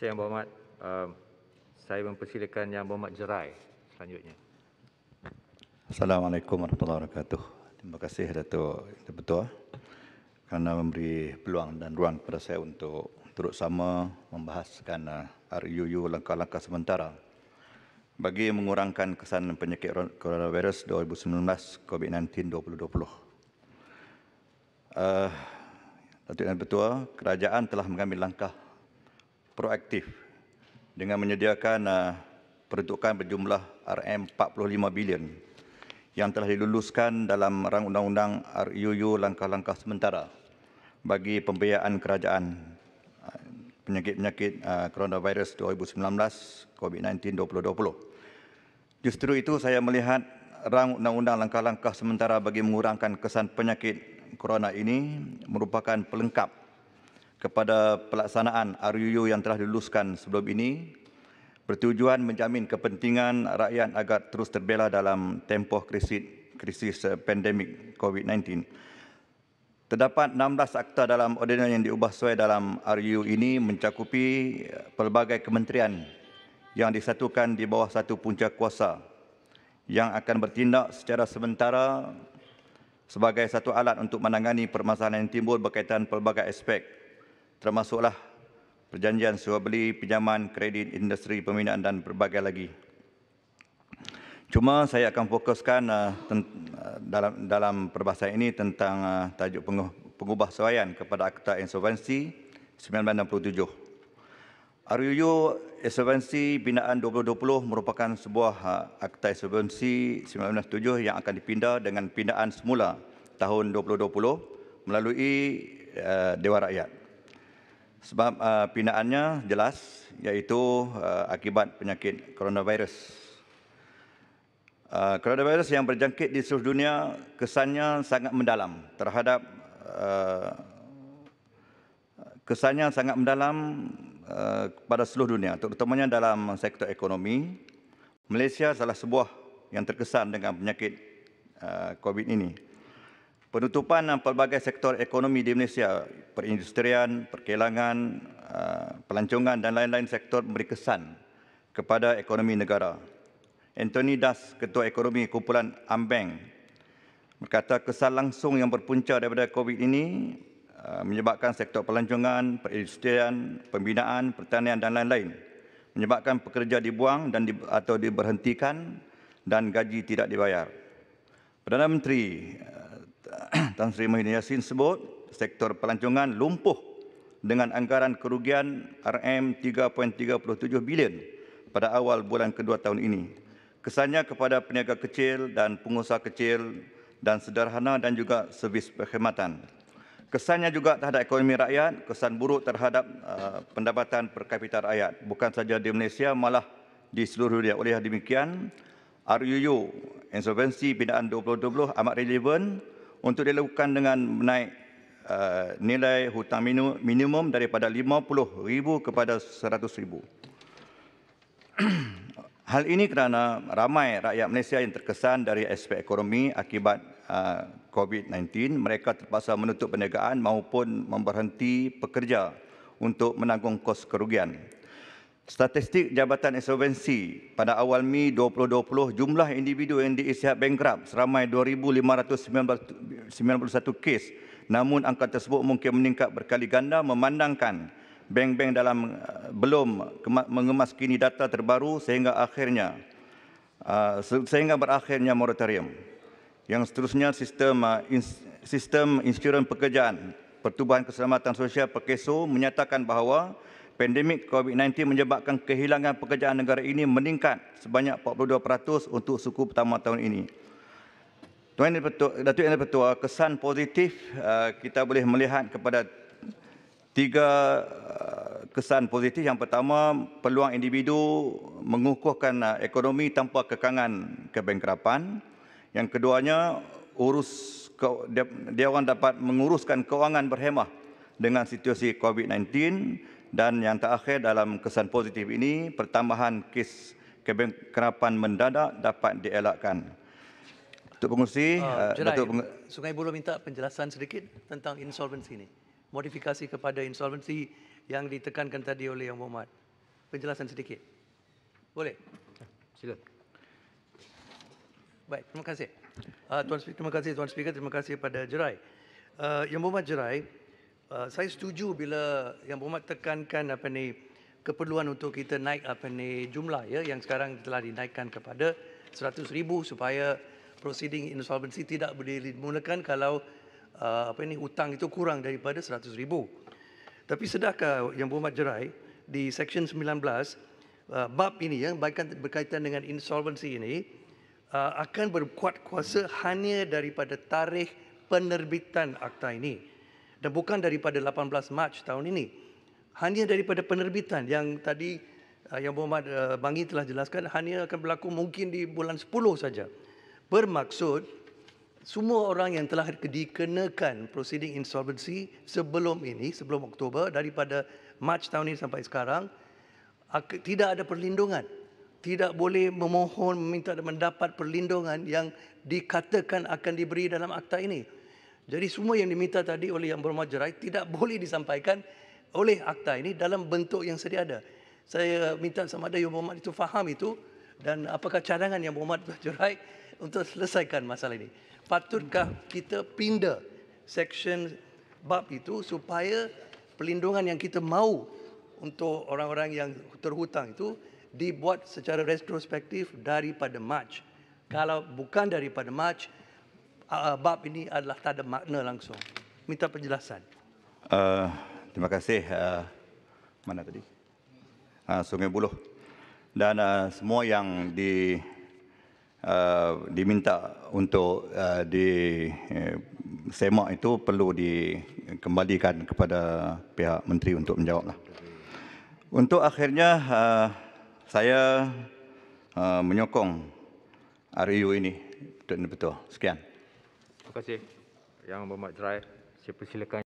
kasih yang berhormat. Um, saya mempersilakan yang berhormat Jerai selanjutnya. Assalamualaikum warahmatullahi wabarakatuh. Terima kasih Datuk Dr. Betua kerana memberi peluang dan ruang kepada saya untuk turut sama membahaskan uh, RUU langkah-langkah sementara bagi mengurangkan kesan penyakit coronavirus 2019 COVID-19 2020. Uh, Datuk Dr. Betua, kerajaan telah mengambil langkah proaktif dengan menyediakan uh, peruntukan berjumlah RM45 bilion yang telah diluluskan dalam rang undang-undang RUU langkah-langkah sementara bagi pembiayaan kerajaan uh, penyakit-penyakit uh, coronavirus 2019 COVID-19 2020. Justru itu saya melihat rang undang-undang langkah-langkah sementara bagi mengurangkan kesan penyakit corona ini merupakan pelengkap kepada pelaksanaan RUU yang telah diluluskan sebelum ini bertujuan menjamin kepentingan rakyat agar terus terbela dalam tempoh krisis, krisis pandemik COVID-19. Terdapat 16 akta dalam ordinal yang diubah sesuai dalam RUU ini mencakupi eh, pelbagai kementerian yang disatukan di bawah satu punca kuasa yang akan bertindak secara sementara sebagai satu alat untuk menangani permasalahan yang timbul berkaitan pelbagai aspek termasuklah perjanjian sewa beli pinjaman kredit industri pembinaan dan berbagai lagi. Cuma saya akan fokuskan uh, ten, uh, dalam dalam perbahasan ini tentang uh, tajuk penguh, pengubah suaian kepada Akta Insolvensi 1967. RUU Insolvensi Binaan 2020 merupakan sebuah uh, Akta Insolvensi 1967 yang akan dipindah dengan pindaan semula tahun 2020 melalui uh, Dewan Rakyat sebab uh, pindaannya jelas iaitu uh, akibat penyakit coronavirus. Uh, coronavirus yang berjangkit di seluruh dunia kesannya sangat mendalam terhadap uh, kesannya sangat mendalam uh, pada seluruh dunia terutamanya dalam sektor ekonomi. Malaysia salah sebuah yang terkesan dengan penyakit uh, COVID ini. Penutupan ah, pelbagai sektor ekonomi di Malaysia, perindustrian, perkelangan, ah, pelancongan dan lain-lain sektor memberi kesan kepada ekonomi negara. Anthony Das, Ketua Ekonomi Kumpulan Ambang, berkata kesan langsung yang berpunca daripada COVID ini ah, menyebabkan sektor pelancongan, perindustrian, pembinaan, pertanian dan lain-lain menyebabkan pekerja dibuang dan di, atau diberhentikan dan gaji tidak dibayar. Perdana Menteri Tan Sri Mahidin Yassin sebut sektor pelancongan lumpuh dengan anggaran kerugian RM3.37 bilion pada awal bulan kedua tahun ini. Kesannya kepada peniaga kecil dan pengusaha kecil dan sederhana dan juga servis perkhidmatan. Kesannya juga terhadap ekonomi rakyat, kesan buruk terhadap uh, pendapatan per kapita rakyat. Bukan saja di Malaysia, malah di seluruh dunia. Oleh demikian, RUU, Insolvensi Pindaan 2020 amat relevan untuk dilakukan dengan menaik uh, nilai hutang minimum daripada 50,000 kepada 100,000. Hal ini kerana ramai rakyat Malaysia yang terkesan dari aspek ekonomi akibat uh, COVID-19, mereka terpaksa menutup perniagaan maupun memberhenti pekerja untuk menanggung kos kerugian. Statistik Jabatan Insolvensi pada awal Mei 2020 jumlah individu yang diisytihar bankrupt seramai 2591 kes namun angka tersebut mungkin meningkat berkali ganda memandangkan bank-bank dalam eh, belum mengemas kini data terbaru sehingga akhirnya eh, sehingga berakhirnya moratorium yang seterusnya sistem eh, sistem insurans pekerjaan pertubuhan keselamatan sosial PEKESO menyatakan bahawa pandemik COVID-19 menyebabkan kehilangan pekerjaan negara ini meningkat sebanyak 42% untuk suku pertama tahun ini. Tuan Datuk Yang Pertua, kesan positif uh, kita boleh melihat kepada tiga uh, kesan positif. Yang pertama, peluang individu mengukuhkan uh, ekonomi tanpa kekangan kebengkrapan. Yang keduanya, urus dia orang dapat menguruskan kewangan berhemah dengan situasi COVID-19 dan yang terakhir dalam kesan positif ini, pertambahan kes kerapan mendadak dapat dielakkan. Untuk pengurusi, uh, ah, Datuk eh, Peng... Sungai Buloh minta penjelasan sedikit tentang insolvensi ini. Modifikasi kepada insolvensi yang ditekankan tadi oleh Yang Muhammad. Penjelasan sedikit. Boleh? Sila. Baik, terima kasih. Uh, Tuan, terima kasih Tuan Speaker, terima kasih kepada Jerai. Uh, yang Muhammad Jerai, Uh, saya setuju bila yang Bumat tekankan apa ni keperluan untuk kita naik apa ni jumlah ya yang sekarang telah dinaikkan kepada 100,000 supaya proceeding insolvency tidak boleh dimulakan kalau uh, apa ni hutang itu kurang daripada 100,000. Tapi sedarkah yang Bumat jerai di section 19 uh, bab ini yang berkaitan dengan insolvency ini uh, akan berkuat kuasa hanya daripada tarikh penerbitan akta ini dan bukan daripada 18 Mac tahun ini. Hanya daripada penerbitan yang tadi uh, yang Muhammad uh, Bangi telah jelaskan hanya akan berlaku mungkin di bulan 10 saja. Bermaksud semua orang yang telah dikenakan proceeding insolvency sebelum ini, sebelum Oktober daripada Mac tahun ini sampai sekarang tidak ada perlindungan. Tidak boleh memohon meminta dan mendapat perlindungan yang dikatakan akan diberi dalam akta ini. Jadi semua yang diminta tadi oleh yang bermajerai tidak boleh disampaikan oleh akta ini dalam bentuk yang sedia ada. Saya minta sama ada yang bermuat itu faham itu dan apakah cadangan yang bermuat bermajerai untuk selesaikan masalah ini. Patutkah kita pindah seksyen bab itu supaya pelindungan yang kita mahu untuk orang-orang yang terhutang itu dibuat secara retrospektif daripada March. Kalau bukan daripada March, uh, bab ini adalah tak ada makna langsung. Minta penjelasan. Uh, terima kasih. Uh, mana tadi? Uh, Sungai Buloh. Dan uh, semua yang di Uh, diminta untuk uh, di uh, semak itu perlu dikembalikan kepada pihak menteri untuk menjawablah. Untuk akhirnya uh, saya uh, menyokong RU ini betul-betul. Sekian. Terima kasih. Yang bermak dry, siapa silakan.